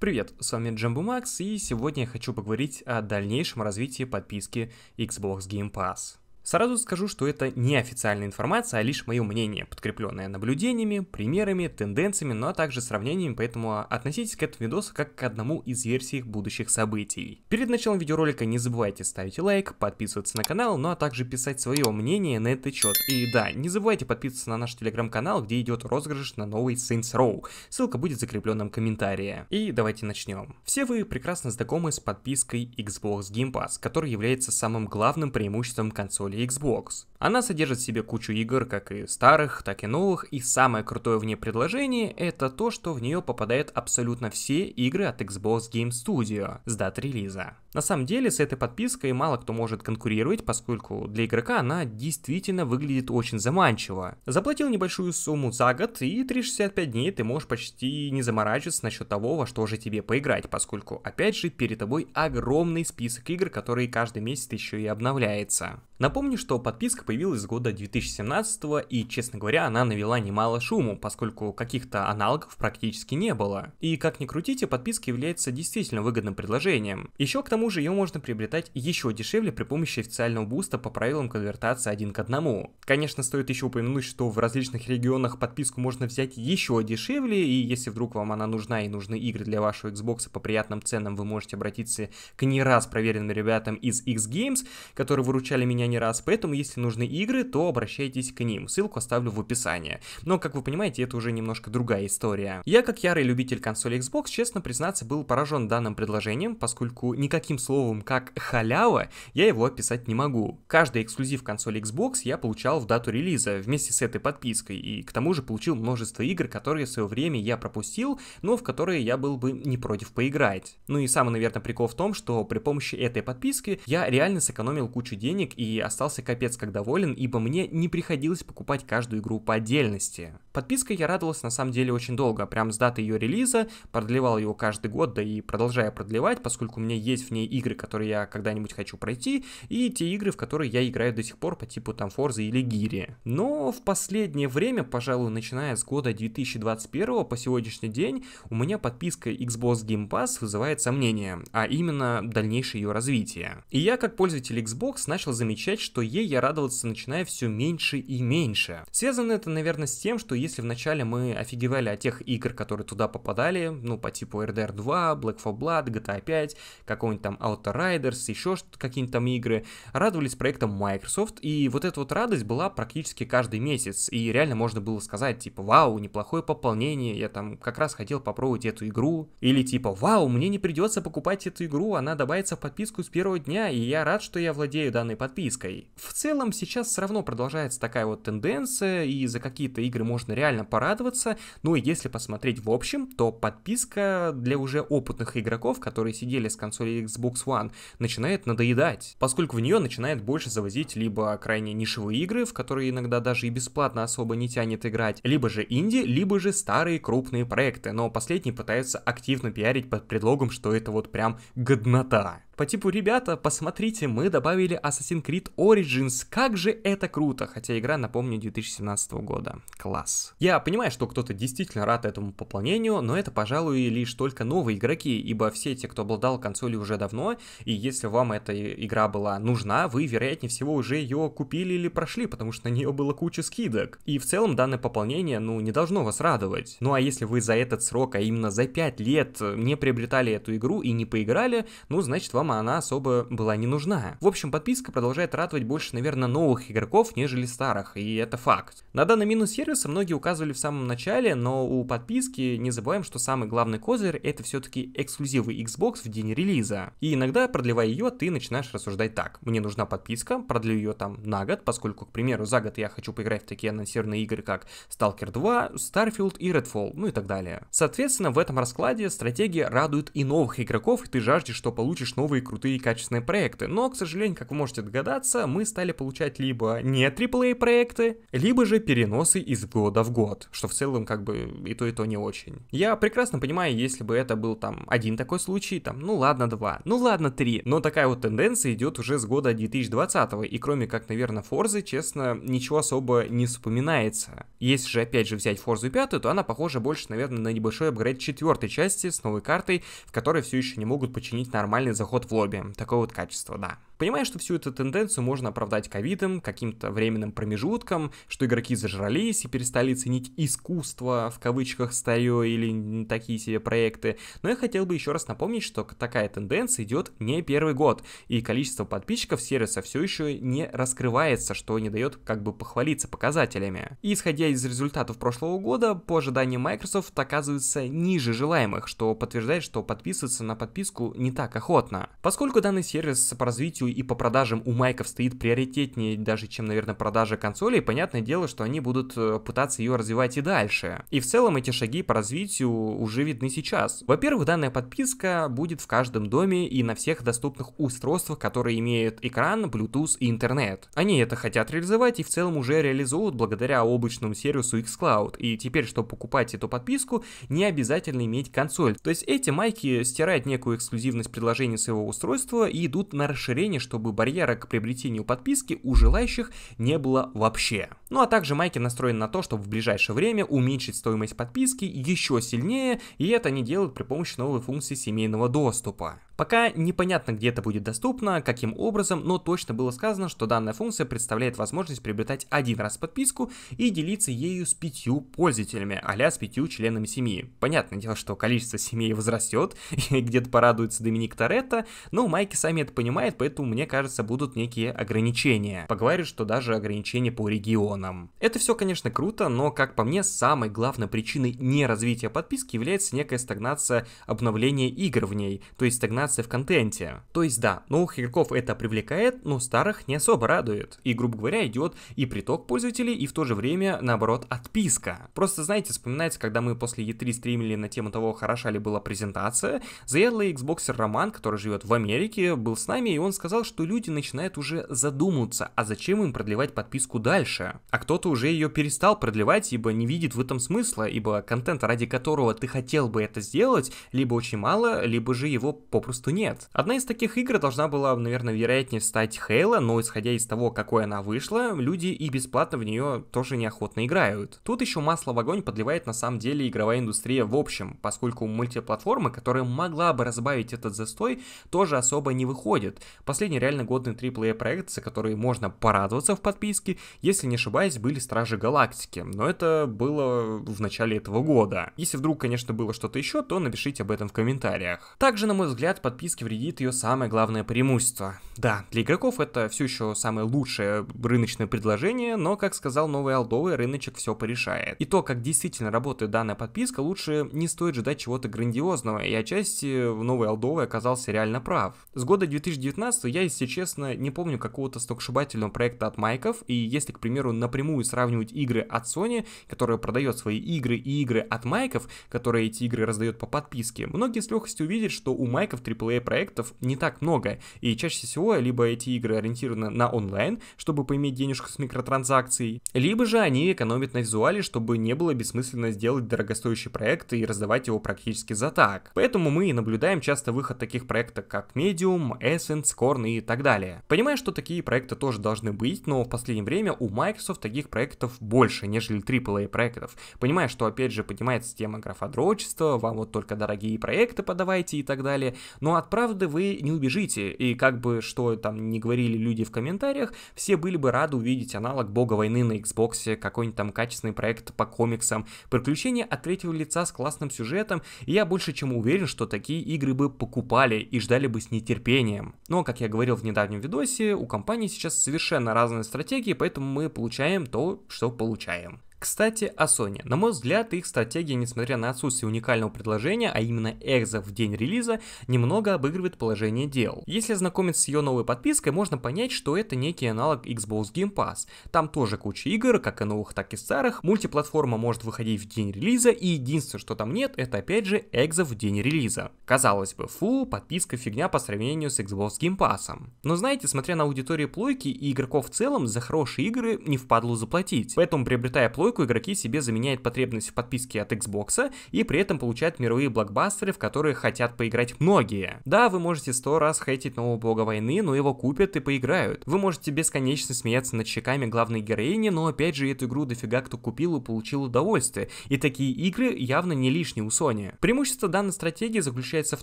Привет, с вами Джамбу Макс, и сегодня я хочу поговорить о дальнейшем развитии подписки Xbox Game Pass. Сразу скажу, что это не официальная информация, а лишь мое мнение, подкрепленное наблюдениями, примерами, тенденциями, ну а также сравнениями, поэтому а, относитесь к этому видосу как к одному из версий будущих событий. Перед началом видеоролика не забывайте ставить лайк, подписываться на канал, ну а также писать свое мнение на этот счет. И да, не забывайте подписываться на наш телеграм-канал, где идет розыгрыш на новый Saints Row. Ссылка будет в закрепленном комментарии. И давайте начнем. Все вы прекрасно знакомы с подпиской Xbox Game Pass, который является самым главным преимуществом консоли Xbox. Она содержит в себе кучу игр, как и старых, так и новых, и самое крутое в ней предложение — это то, что в нее попадают абсолютно все игры от Xbox Game Studio с даты релиза. На самом деле с этой подпиской мало кто может конкурировать, поскольку для игрока она действительно выглядит очень заманчиво. Заплатил небольшую сумму за год, и 365 дней ты можешь почти не заморачиваться насчет того, во что же тебе поиграть, поскольку, опять же, перед тобой огромный список игр, которые каждый месяц еще и обновляется. Напомню, что подписка появилась с года 2017 и, честно говоря, она навела немало шуму, поскольку каких-то аналогов практически не было. И как ни крутите, подписка является действительно выгодным предложением. Еще к тому же ее можно приобретать еще дешевле при помощи официального буста по правилам конвертации один к одному. Конечно, стоит еще упомянуть, что в различных регионах подписку можно взять еще дешевле, и если вдруг вам она нужна и нужны игры для вашего Xbox по приятным ценам, вы можете обратиться к не раз проверенным ребятам из X-Games, которые выручали меня не раз, поэтому если нужно нужны игры, то обращайтесь к ним. Ссылку оставлю в описании. Но, как вы понимаете, это уже немножко другая история. Я, как ярый любитель консоли Xbox, честно признаться, был поражен данным предложением, поскольку никаким словом, как халява, я его описать не могу. Каждый эксклюзив консоли Xbox я получал в дату релиза вместе с этой подпиской, и к тому же получил множество игр, которые в свое время я пропустил, но в которые я был бы не против поиграть. Ну и самый, наверное, прикол в том, что при помощи этой подписки я реально сэкономил кучу денег и остался капец как доволен доволен, ибо мне не приходилось покупать каждую игру по отдельности. Подпиской я радовался на самом деле очень долго, прям с даты ее релиза, продлевал его каждый год, да и продолжаю продлевать, поскольку у меня есть в ней игры, которые я когда-нибудь хочу пройти, и те игры, в которые я играю до сих пор по типу там Форзы или Гири. Но в последнее время, пожалуй, начиная с года 2021 по сегодняшний день, у меня подписка Xbox Game Pass вызывает сомнения, а именно дальнейшее ее развитие. И я, как пользователь Xbox, начал замечать, что ей я радоваться радоваться начиная все меньше и меньше. Связано это, наверное, с тем, что если вначале мы офигевали от тех игр, которые туда попадали, ну, по типу RDR 2, Black 4 Blood, GTA 5, какого-нибудь там Outer Riders, еще какие-нибудь там игры, радовались проектом Microsoft, и вот эта вот радость была практически каждый месяц, и реально можно было сказать, типа, вау, неплохое пополнение, я там как раз хотел попробовать эту игру, или типа, вау, мне не придется покупать эту игру, она добавится в подписку с первого дня, и я рад, что я владею данной подпиской. В целом, сейчас сейчас все равно продолжается такая вот тенденция, и за какие-то игры можно реально порадоваться. Ну и если посмотреть в общем, то подписка для уже опытных игроков, которые сидели с консоли Xbox One, начинает надоедать, поскольку в нее начинает больше завозить либо крайне нишевые игры, в которые иногда даже и бесплатно особо не тянет играть, либо же инди, либо же старые крупные проекты, но последние пытаются активно пиарить под предлогом, что это вот прям годнота. По типу, ребята, посмотрите, мы добавили Assassin's Creed Origins, как же это круто, хотя игра, напомню, 2017 года. Класс. Я понимаю, что кто-то действительно рад этому пополнению, но это, пожалуй, лишь только новые игроки, ибо все те, кто обладал консолью уже давно, и если вам эта игра была нужна, вы, вероятнее всего, уже ее купили или прошли, потому что на нее было куча скидок. И в целом данное пополнение, ну, не должно вас радовать. Ну а если вы за этот срок, а именно за 5 лет не приобретали эту игру и не поиграли, ну, значит, вам реклама, она особо была не нужна. В общем, подписка продолжает радовать больше, наверное, новых игроков, нежели старых, и это факт. На данный минус сервиса многие указывали в самом начале, но у подписки не забываем, что самый главный козырь это все-таки эксклюзивы Xbox в день релиза. И иногда, продлевая ее, ты начинаешь рассуждать так. Мне нужна подписка, продлю ее там на год, поскольку, к примеру, за год я хочу поиграть в такие анонсированные игры, как Stalker 2, Starfield и Redfall, ну и так далее. Соответственно, в этом раскладе стратегия радует и новых игроков, и ты жаждешь, что получишь новые новые крутые качественные проекты. Но, к сожалению, как вы можете догадаться, мы стали получать либо не AAA проекты, либо же переносы из года в год, что в целом как бы и то, и то не очень. Я прекрасно понимаю, если бы это был там один такой случай, там, ну ладно, два, ну ладно, три. Но такая вот тенденция идет уже с года 2020, и кроме как, наверное, Форзы, честно, ничего особо не вспоминается. Если же опять же взять Форзу 5, то она похожа больше, наверное, на небольшой апгрейд четвертой части с новой картой, в которой все еще не могут починить нормальный заход вот в лобби, такое вот качество, да понимая, что всю эту тенденцию можно оправдать ковидом, каким-то временным промежутком, что игроки зажрались и перестали ценить искусство, в кавычках, старье или такие себе проекты, но я хотел бы еще раз напомнить, что такая тенденция идет не первый год, и количество подписчиков сервиса все еще не раскрывается, что не дает как бы похвалиться показателями. И исходя из результатов прошлого года, по ожиданиям Microsoft оказывается ниже желаемых, что подтверждает, что подписываться на подписку не так охотно. Поскольку данный сервис по развитию и по продажам у майков стоит приоритетнее даже, чем, наверное, продажа консолей, понятное дело, что они будут э, пытаться ее развивать и дальше. И в целом эти шаги по развитию уже видны сейчас. Во-первых, данная подписка будет в каждом доме и на всех доступных устройствах, которые имеют экран, Bluetooth и интернет. Они это хотят реализовать и в целом уже реализуют благодаря облачному сервису xCloud. И теперь, чтобы покупать эту подписку, не обязательно иметь консоль. То есть эти майки стирают некую эксклюзивность предложения своего устройства и идут на расширение чтобы барьера к приобретению подписки у желающих не было вообще. Ну а также Майки настроен на то, чтобы в ближайшее время уменьшить стоимость подписки еще сильнее, и это они делают при помощи новой функции семейного доступа. Пока непонятно, где это будет доступно, каким образом, но точно было сказано, что данная функция представляет возможность приобретать один раз подписку и делиться ею с пятью пользователями, а с пятью членами семьи. Понятное дело, что количество семей возрастет, и где-то порадуется Доминик Торетто, но Майки сами это понимает, поэтому мне кажется, будут некие ограничения. Поговорю, что даже ограничения по регионам. Это все, конечно, круто, но, как по мне, самой главной причиной неразвития подписки является некая стагнация обновления игр в ней, то есть стагнация в контенте. То есть да, новых игроков это привлекает, но старых не особо радует. И, грубо говоря, идет и приток пользователей, и в то же время, наоборот, отписка. Просто, знаете, вспоминается, когда мы после E3 стримили на тему того, хороша ли была презентация, Заедлый Xboxer Роман, который живет в Америке, был с нами, и он сказал, замечал, что люди начинают уже задумываться, а зачем им продлевать подписку дальше? А кто-то уже ее перестал продлевать, ибо не видит в этом смысла, ибо контент, ради которого ты хотел бы это сделать, либо очень мало, либо же его попросту нет. Одна из таких игр должна была, наверное, вероятнее стать Хейла, но исходя из того, какой она вышла, люди и бесплатно в нее тоже неохотно играют. Тут еще масло в огонь подливает на самом деле игровая индустрия в общем, поскольку мультиплатформа, которая могла бы разбавить этот застой, тоже особо не выходит. Последний Последний реально годный AAA проект, за который можно порадоваться в подписке, если не ошибаюсь, были Стражи Галактики, но это было в начале этого года. Если вдруг, конечно, было что-то еще, то напишите об этом в комментариях. Также, на мой взгляд, подписки вредит ее самое главное преимущество. Да, для игроков это все еще самое лучшее рыночное предложение, но, как сказал новый Алдовый, рыночек все порешает. И то, как действительно работает данная подписка, лучше не стоит ждать чего-то грандиозного, и отчасти новый Алдовый оказался реально прав. С года 2019 я, если честно, не помню какого-то сногсшибательного проекта от Майков, и если, к примеру, напрямую сравнивать игры от Sony, которая продает свои игры и игры от Майков, которые эти игры раздает по подписке, многие с легкостью увидят, что у Майков AAA проектов не так много, и чаще всего либо эти игры ориентированы на онлайн, чтобы поиметь денежку с микротранзакций, либо же они экономят на визуале, чтобы не было бессмысленно сделать дорогостоящий проект и раздавать его практически за так. Поэтому мы и наблюдаем часто выход таких проектов, как Medium, Essence, Core. Return и так далее. Понимаю, что такие проекты тоже должны быть, но в последнее время у Microsoft таких проектов больше, нежели AAA проектов. Понимаю, что опять же поднимается тема графодрочества, вам вот только дорогие проекты подавайте и так далее, но от правды вы не убежите, и как бы что там не говорили люди в комментариях, все были бы рады увидеть аналог Бога войны на Xbox, какой-нибудь там качественный проект по комиксам, приключения от третьего лица с классным сюжетом, и я больше чем уверен, что такие игры бы покупали и ждали бы с нетерпением. Но, как я говорил в недавнем видосе, у компании сейчас совершенно разные стратегии, поэтому мы получаем то, что получаем. Кстати, о Sony. На мой взгляд, их стратегия, несмотря на отсутствие уникального предложения, а именно экза в день релиза, немного обыгрывает положение дел. Если ознакомиться с ее новой подпиской, можно понять, что это некий аналог Xbox Game Pass. Там тоже куча игр, как и новых, так и старых. Мультиплатформа может выходить в день релиза, и единственное, что там нет, это опять же экза в день релиза. Казалось бы, фу, подписка фигня по сравнению с Xbox Game Pass. Но знаете, смотря на аудиторию плойки и игроков в целом, за хорошие игры не впадло заплатить. Поэтому приобретая плойку, стойку игроки себе заменяют потребность в подписке от Xbox и при этом получают мировые блокбастеры, в которые хотят поиграть многие. Да, вы можете сто раз хейтить нового бога войны, но его купят и поиграют. Вы можете бесконечно смеяться над щеками главной героини, но опять же эту игру дофига кто купил и получил удовольствие, и такие игры явно не лишние у Sony. Преимущество данной стратегии заключается в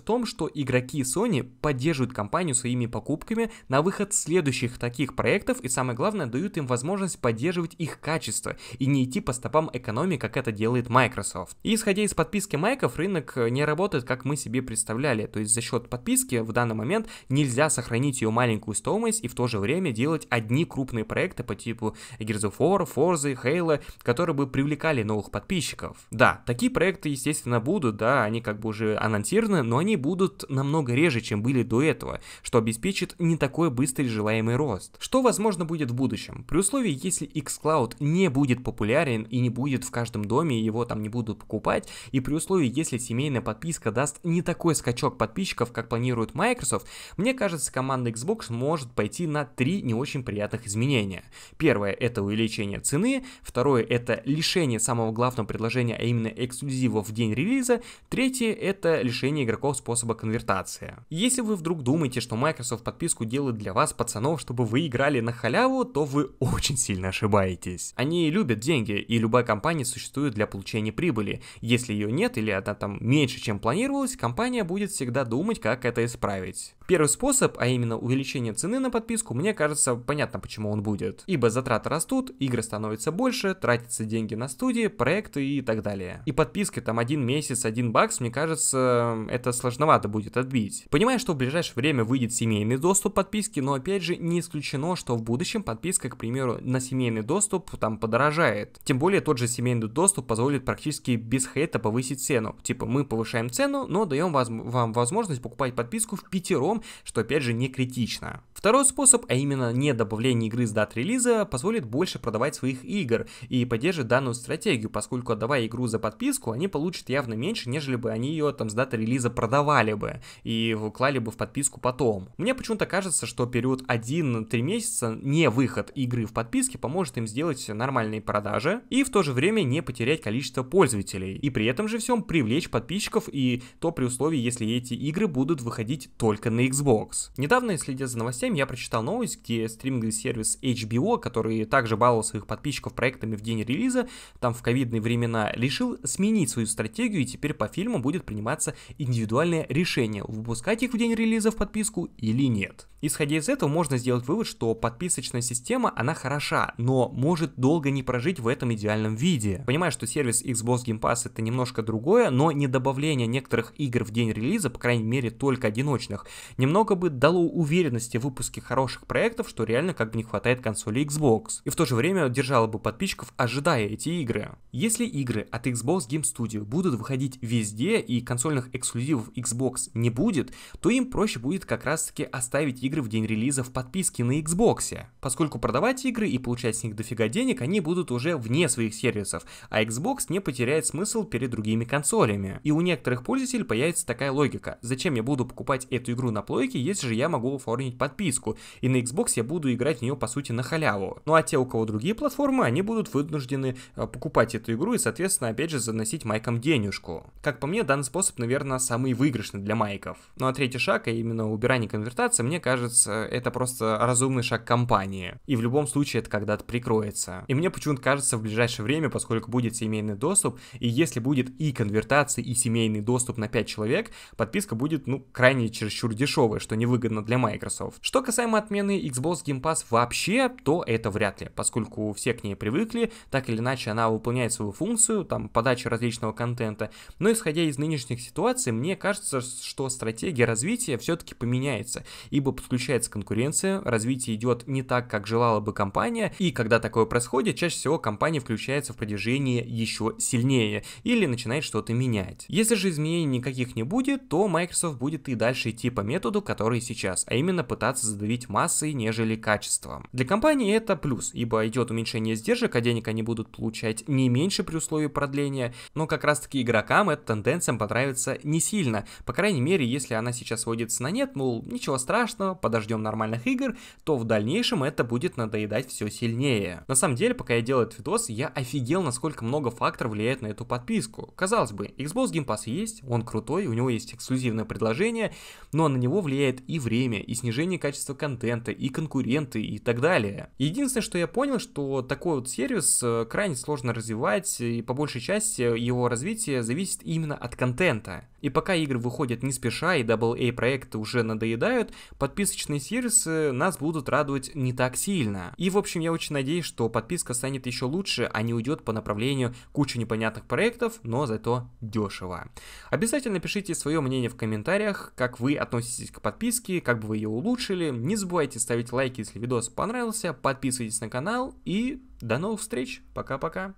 том, что игроки Sony поддерживают компанию своими покупками на выход следующих таких проектов и самое главное дают им возможность поддерживать их качество и не идти идти по стопам экономии, как это делает Microsoft. И исходя из подписки майков, рынок э, не работает, как мы себе представляли. То есть за счет подписки в данный момент нельзя сохранить ее маленькую стоимость и в то же время делать одни крупные проекты по типу Gears of War, Forza, Halo, которые бы привлекали новых подписчиков. Да, такие проекты, естественно, будут, да, они как бы уже анонсированы, но они будут намного реже, чем были до этого, что обеспечит не такой быстрый желаемый рост. Что возможно будет в будущем? При условии, если xCloud не будет популярен популярен и не будет в каждом доме, его там не будут покупать. И при условии, если семейная подписка даст не такой скачок подписчиков, как планирует Microsoft, мне кажется, команда Xbox может пойти на три не очень приятных изменения. Первое – это увеличение цены, второе – это лишение самого главного предложения, а именно эксклюзивов в день релиза, третье – это лишение игроков способа конвертации. Если вы вдруг думаете, что Microsoft подписку делает для вас, пацанов, чтобы вы играли на халяву, то вы очень сильно ошибаетесь. Они любят деньги, и любая компания существует для получения прибыли. Если ее нет или она там меньше, чем планировалось, компания будет всегда думать, как это исправить. Первый способ, а именно увеличение цены на подписку, мне кажется, понятно, почему он будет. Ибо затраты растут, игры становятся больше, тратятся деньги на студии, проекты и так далее. И подписки там один месяц, один бакс, мне кажется, это сложновато будет отбить. Понимаю, что в ближайшее время выйдет семейный доступ подписки, но опять же не исключено, что в будущем подписка, к примеру, на семейный доступ там подорожает. Тем более тот же семейный доступ позволит практически без хейта повысить цену. Типа мы повышаем цену, но даем вам возможность покупать подписку в пятером что опять же не критично. Второй способ, а именно не добавление игры с дат релиза, позволит больше продавать своих игр и поддержит данную стратегию, поскольку отдавая игру за подписку, они получат явно меньше, нежели бы они ее там с даты релиза продавали бы и клали бы в подписку потом. Мне почему-то кажется, что период 1-3 месяца не выход игры в подписке поможет им сделать нормальные продажи и в то же время не потерять количество пользователей. И при этом же всем привлечь подписчиков и то при условии, если эти игры будут выходить только на Xbox. Недавно, следя за новостями, я прочитал новость, где стриминговый сервис HBO, который также баловал своих подписчиков проектами в день релиза, там в ковидные времена, решил сменить свою стратегию, и теперь по фильму будет приниматься индивидуальное решение, выпускать их в день релиза в подписку или нет. Исходя из этого, можно сделать вывод, что подписочная система, она хороша, но может долго не прожить в этом идеальном виде. Понимаю, что сервис Xbox Game Pass это немножко другое, но не добавление некоторых игр в день релиза, по крайней мере только одиночных, немного бы дало уверенности в выпуске хороших проектов, что реально как бы не хватает консоли Xbox, и в то же время держало бы подписчиков, ожидая эти игры. Если игры от Xbox Game Studio будут выходить везде и консольных эксклюзивов Xbox не будет, то им проще будет как раз таки оставить игры в день релиза в подписке на Xbox, поскольку продавать игры и получать с них дофига денег они будут уже вне своих сервисов, а Xbox не потеряет смысл перед другими консолями. И у некоторых пользователей появится такая логика, зачем я буду покупать эту игру на плойке, если же я могу оформить подписку? подписку, и на Xbox я буду играть в нее, по сути, на халяву. Ну а те, у кого другие платформы, они будут вынуждены э, покупать эту игру и, соответственно, опять же, заносить майкам денежку. Как по мне, данный способ, наверное, самый выигрышный для майков. Ну а третий шаг, а именно убирание конвертации, мне кажется, это просто разумный шаг компании. И в любом случае это когда-то прикроется. И мне почему-то кажется, в ближайшее время, поскольку будет семейный доступ, и если будет и конвертация, и семейный доступ на 5 человек, подписка будет, ну, крайне чересчур дешевая, что невыгодно для Microsoft. Что что касаемо отмены Xbox Game Pass вообще, то это вряд ли, поскольку все к ней привыкли, так или иначе она выполняет свою функцию, там, подача различного контента. Но исходя из нынешних ситуаций, мне кажется, что стратегия развития все-таки поменяется, ибо подключается конкуренция, развитие идет не так, как желала бы компания, и когда такое происходит, чаще всего компания включается в продвижение еще сильнее или начинает что-то менять. Если же изменений никаких не будет, то Microsoft будет и дальше идти по методу, который сейчас, а именно пытаться задавить массой, нежели качеством. Для компании это плюс, ибо идет уменьшение издержек, а денег они будут получать не меньше при условии продления, но как раз таки игрокам эта тенденция понравится не сильно, по крайней мере, если она сейчас сводится на нет, мол, ничего страшного, подождем нормальных игр, то в дальнейшем это будет надоедать все сильнее. На самом деле, пока я делал этот видос, я офигел, насколько много факторов влияет на эту подписку. Казалось бы, Xbox Game Pass есть, он крутой, у него есть эксклюзивное предложение, но на него влияет и время, и снижение качества качество контента, и конкуренты, и так далее. Единственное, что я понял, что такой вот сервис э, крайне сложно развивать, э, и по большей части его развитие зависит именно от контента. И пока игры выходят не спеша и AA проекты уже надоедают, подписочные сервисы нас будут радовать не так сильно. И в общем я очень надеюсь, что подписка станет еще лучше, а не уйдет по направлению кучу непонятных проектов, но зато дешево. Обязательно пишите свое мнение в комментариях, как вы относитесь к подписке, как бы вы ее улучшили, не забывайте ставить лайки, если видос понравился. Подписывайтесь на канал и до новых встреч. Пока-пока.